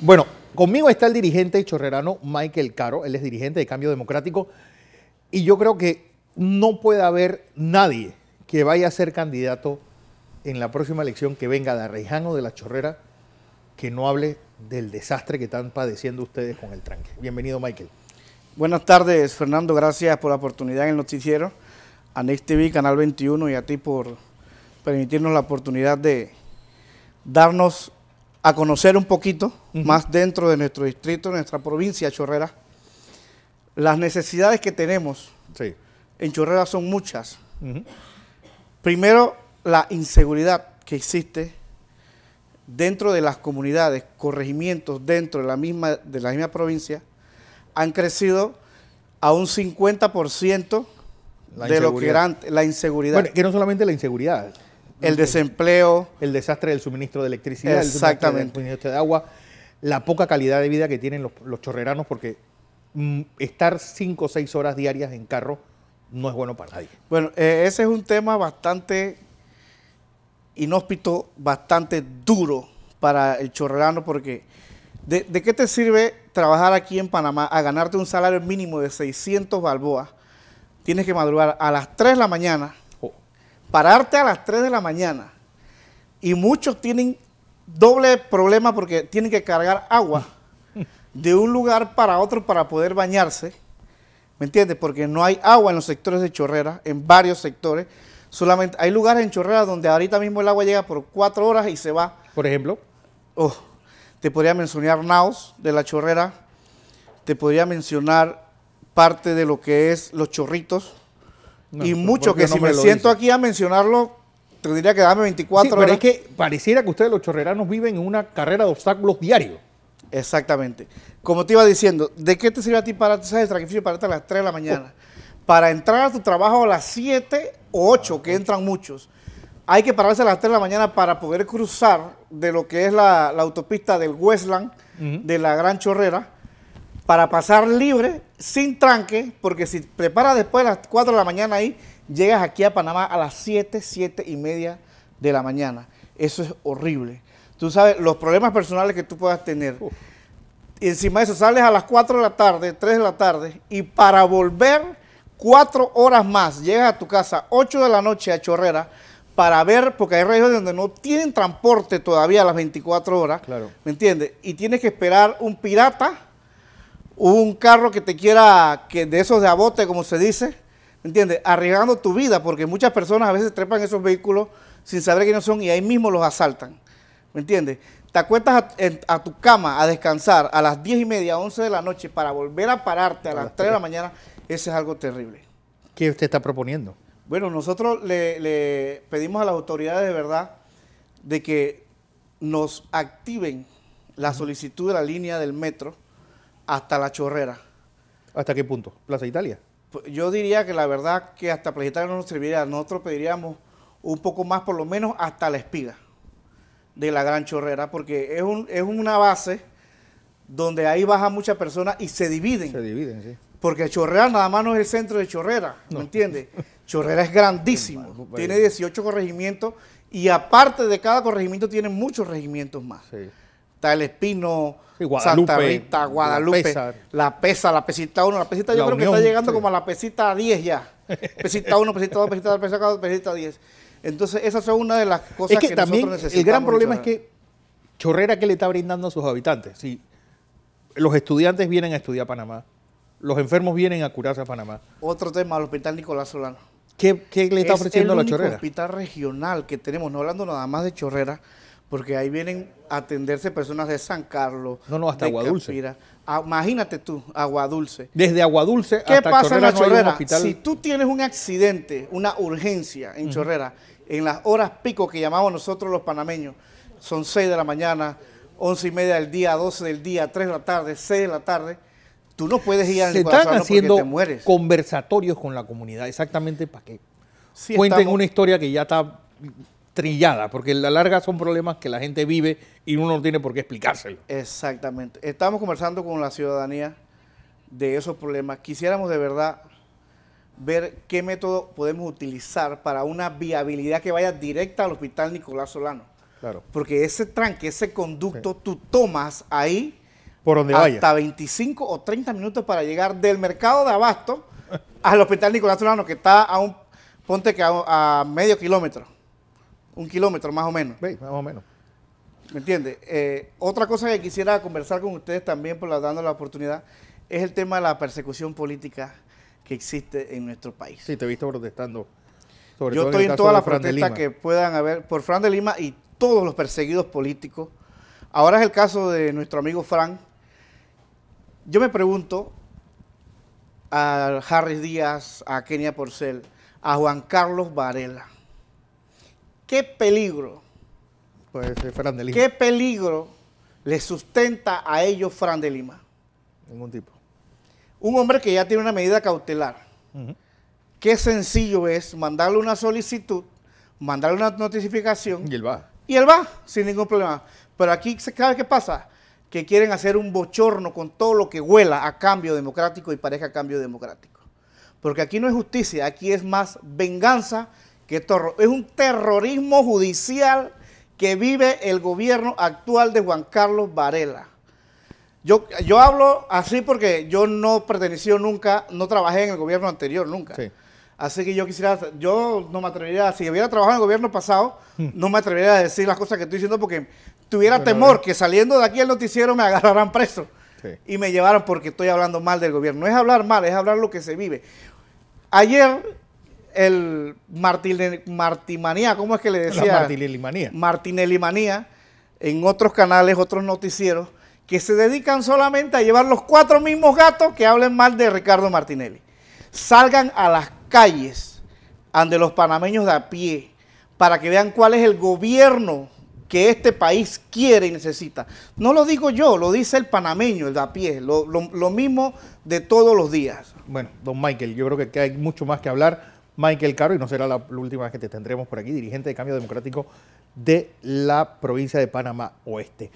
Bueno, conmigo está el dirigente chorrerano Michael Caro, él es dirigente de Cambio Democrático, y yo creo que no puede haber nadie que vaya a ser candidato en la próxima elección que venga de o de la Chorrera que no hable del desastre que están padeciendo ustedes con el tranque. Bienvenido, Michael. Buenas tardes, Fernando. Gracias por la oportunidad en el noticiero, a Next TV, Canal 21 y a ti por permitirnos la oportunidad de darnos a conocer un poquito más dentro de nuestro distrito, nuestra provincia, Chorrera. Las necesidades que tenemos en Chorrera son muchas. Primero, la inseguridad que existe dentro de las comunidades, corregimientos dentro de la misma, de la misma provincia, han crecido a un 50% de lo que eran la inseguridad. Bueno, que no solamente la inseguridad, el desempleo. El desastre del suministro de electricidad, exactamente. el suministro de agua, la poca calidad de vida que tienen los, chorreranos, porque mm, estar cinco o seis horas diarias en carro no es bueno para nadie. Bueno, eh, ese es un tema bastante inhóspito, bastante duro para el chorrerano, porque de, de, qué te sirve trabajar aquí en Panamá a ganarte un salario mínimo de 600 balboas? Tienes que madrugar a las 3 de la mañana pararte a las 3 de la mañana y muchos tienen doble problema porque tienen que cargar agua de un lugar para otro para poder bañarse, ¿me entiendes? Porque no hay agua en los sectores de Chorrera, en varios sectores. Solamente hay lugares en Chorrera donde ahorita mismo el agua llega por cuatro horas y se va. Por ejemplo. Oh, te podría mencionar Naos de la Chorrera, te podría mencionar parte de lo que es los chorritos, y mucho que si me, siento aquí a mencionarlo, tendría que darme 24 sí, pero es que pareciera que ustedes los chorreranos viven en una carrera de obstáculos diario. Exactamente. Como te iba diciendo, ¿de qué te sirve a ti pararte, sabes, sacrificio pararte a las 3 de la mañana? Para entrar a tu trabajo a las 7 o 8, que entran muchos. Hay que pararse a las 3 de la mañana para poder cruzar de lo que es la, autopista del Westland, de la Gran Chorrera, para pasar libre, sin tranque, porque si preparas después a las 4 de la mañana ahí, llegas aquí a Panamá a las 7, 7 y media de la mañana. Eso es horrible. Tú sabes los problemas personales que tú puedas tener. encima de eso sales a las 4 de la tarde, 3 de la tarde, y para volver 4 horas más, llegas a tu casa 8 de la noche a Chorrera para ver, porque hay regiones donde no tienen transporte todavía a las 24 horas, claro. ¿me entiendes? Y tienes que esperar un pirata un carro que te quiera, que de esos de abote, como se dice, ¿entiendes? Arriesgando tu vida, porque muchas personas a veces trepan esos vehículos sin saber quiénes son y ahí mismo los asaltan, ¿me entiendes? Te acuestas a, tu cama a descansar a las 10 y media, 11 de la noche para volver a pararte a, las 3 de la mañana, eso es algo terrible. ¿Qué usted está proponiendo? Bueno, nosotros le pedimos a las autoridades de verdad de que nos activen la solicitud de la línea del metro hasta la chorrera. ¿Hasta qué punto? ¿Plaza Italia? Pues, yo diría que la verdad que hasta Plaza Italia no nos serviría. Nosotros pediríamos un poco más, por lo menos hasta la espiga de la Gran Chorrera, porque es, un, es una base donde ahí bajan muchas personas y se dividen. Se dividen, sí. Porque Chorrera nada más no es el centro de Chorrera, ¿me no. entiendes? Chorrera es grandísimo, tiene 18 corregimientos y aparte de cada corregimiento tiene muchos regimientos más. Sí. El Espino, Santa Rita, Guadalupe, la pesa. la pesita 1, la pesita yo creo que está llegando como a la pesita 10 ya. Pesita 1, pesita 2, pesita 3, pesita 4, pesita 10. Entonces, esa es una de las cosas es que, también nosotros necesitamos. El gran problema es que Chorrera, ¿qué le está brindando a sus habitantes? Si los estudiantes vienen a estudiar a Panamá, los enfermos vienen a curarse a Panamá. Otro tema, el Hospital Nicolás Solano. ¿Qué, le está ofreciendo a la Chorrera? el hospital regional que tenemos, no hablando nada más de Chorrera, porque ahí vienen a atenderse personas de San Carlos. No, no, hasta Agua Aguadulce. Ah, imagínate tú, Dulce. Desde Aguadulce ¿Qué hasta pasa en la Chorrera? si tú tienes un accidente, una urgencia en Chorrera, en las horas pico que llamamos nosotros los panameños, son 6 de la mañana, 11 y media del día, 12 del día, 3 de la tarde, 6 de la tarde, tú no puedes ir a Se están haciendo te conversatorios con la comunidad, exactamente para qué. Cuenten una historia que ya está trillada, porque en la larga son problemas que la gente vive y uno no tiene por qué explicárselo. Exactamente. Estamos conversando con la ciudadanía de esos problemas. Quisiéramos de verdad ver qué método podemos utilizar para una viabilidad que vaya directa al hospital Nicolás Solano. Claro. Porque ese tranque, ese conducto, tú tomas ahí por donde hasta 25 o 30 minutos para llegar del mercado de abasto al hospital Nicolás Solano, que está a un, ponte que a medio kilómetro un kilómetro más o menos. Sí, más o menos. ¿Me entiende? Eh, otra cosa que quisiera conversar con ustedes también, por la, dando la oportunidad, es el tema de la persecución política que existe en nuestro país. Sí, te he visto protestando. Sobre Yo estoy en, todas las protestas que puedan haber por Fran de Lima y todos los perseguidos políticos. Ahora es el caso de nuestro amigo Fran. Yo me pregunto a Harris Díaz, a Kenia Porcel, a Juan Carlos Varela ¿Qué peligro? Pues eh, Fran ¿Qué peligro le sustenta a ellos Fran de Lima? Ningún tipo. Un hombre que ya tiene una medida cautelar. Qué sencillo es mandarle una solicitud, mandarle una notificación. Y él va. Y él va, sin ningún problema. Pero aquí, ¿sabe qué pasa? Que quieren hacer un bochorno con todo lo que huela a cambio democrático y pareja a cambio democrático. Porque aquí no es justicia, aquí es más venganza que es un terrorismo judicial que vive el gobierno actual de Juan Carlos Varela. Yo, yo hablo así porque yo no pertenecí nunca, no trabajé en el gobierno anterior nunca. Así que yo quisiera, yo no me atrevería, si hubiera trabajado en el gobierno pasado, hmm. no me atrevería a decir las cosas que estoy diciendo porque tuviera temor eh. que saliendo de aquí el noticiero me agarraran preso y me llevaran porque estoy hablando mal del gobierno. No es hablar mal, es hablar lo que se vive. Ayer el Martine, Manía, ¿cómo es que le decía? La Martinelli Manía, en otros canales, otros noticieros, que se dedican solamente a llevar los cuatro mismos gatos que hablen mal de Ricardo Martinelli. Salgan a las calles ante los panameños de a pie para que vean cuál es el gobierno que este país quiere y necesita. No lo digo yo, lo dice el panameño, el de a pie, lo, lo mismo de todos los días. Bueno, don Michael, yo creo que hay mucho más que hablar Michael Caro, y no será la, última vez que te tendremos por aquí, dirigente de Cambio Democrático de la provincia de Panamá Oeste.